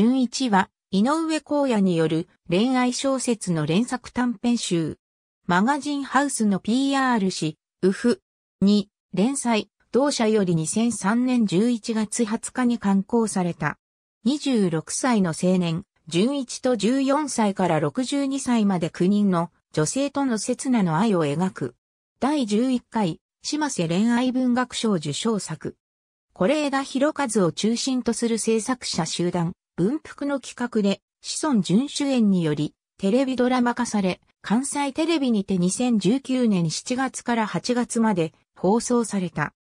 純一は、井上公也による恋愛小説の連作短編集。マガジンハウスの PR 誌、ウフ。に、連載、同社より2003年11月20日に刊行された。26歳の青年、純一と14歳から62歳まで9人の女性との刹那の愛を描く。第11回、島瀬恋愛文学賞受賞作。是枝裕和を中心とする制作者集団、文福の企画で、子孫淳主演により、テレビドラマ化され、関西テレビにて2019年7月から8月まで放送された。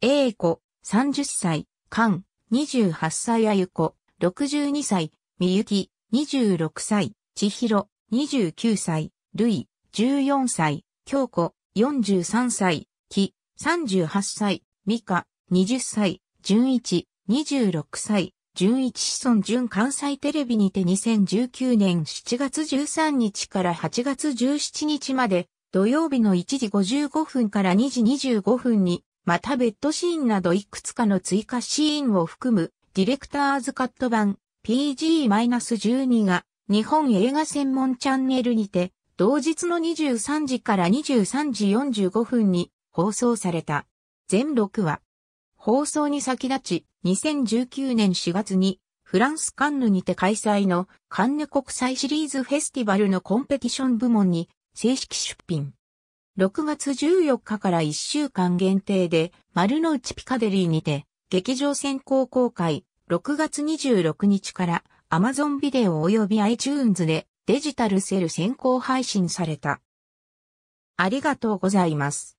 英子、30歳、菅、28歳あゆ子、62歳、みゆき、26歳、千尋、29歳、るい、14歳、京子、43歳、き、38歳、みか、20歳、純一、26歳、純一子孫純関西テレビにて2019年7月13日から8月17日まで土曜日の1時55分から2時25分にまた別途シーンなどいくつかの追加シーンを含むディレクターズカット版 PG-12 が日本映画専門チャンネルにて同日の23時から23時45分に放送された。全6話。放送に先立ち、2019年4月にフランスカンヌにて開催のカンヌ国際シリーズフェスティバルのコンペティション部門に正式出品。6月14日から1週間限定で丸の内ピカデリーにて劇場先行公開6月26日から Amazon ビデオ及び iTunes でデジタルセル先行配信された。ありがとうございます。